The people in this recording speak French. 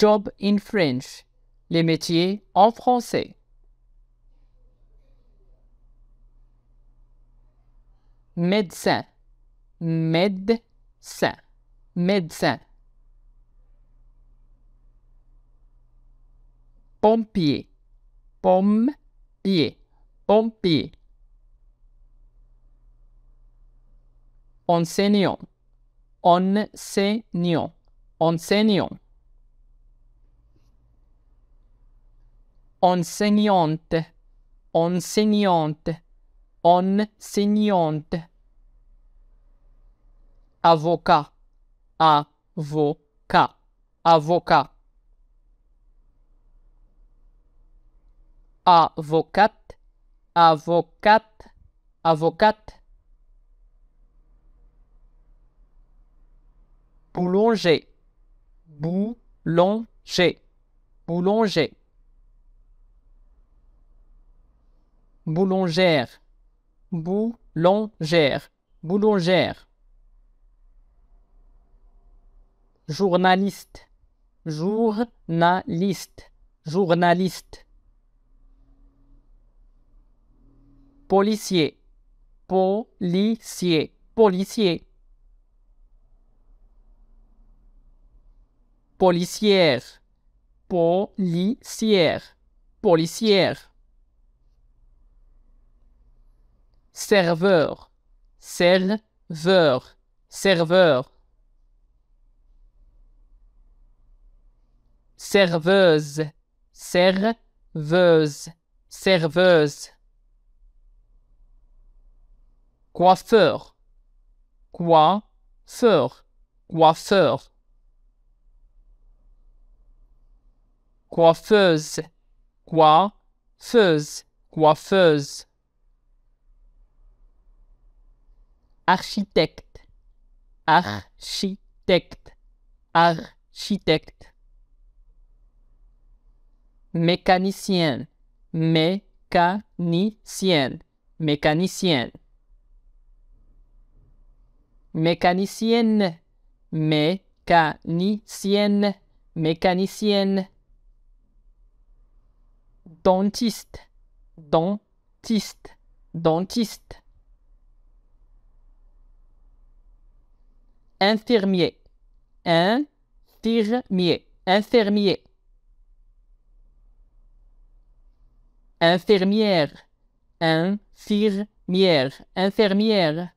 Job in French, les métiers en français. Médecin, médecin, médecin. Pompier, pompier, pompier. Enseignant, enseignant, enseignant. enseignante, enseignante, enseignante. Avocat, avocat, avocat. Avocate, avocate, avocate. Boulanger, boulanger, boulanger. boulangère, boulangère, boulangère. Journaliste, journaliste, journaliste. Policier, policier, policier. Policière, policière, policière. serveur, serveur, serveur. Serveuse, serveuse, serveuse. Coiffeur, coiffeur, coiffeur. Coiffeuse, coiffeuse, coiffeuse. architecte, architecte, architecte. Mécanicien, mécanicien, mécanicien. Mécanicienne, mécanicienne, mécanicienne. Dentiste, dentiste, dentiste. infirmier, infirmier, infirmier. Infirmière, infirmière, infirmière.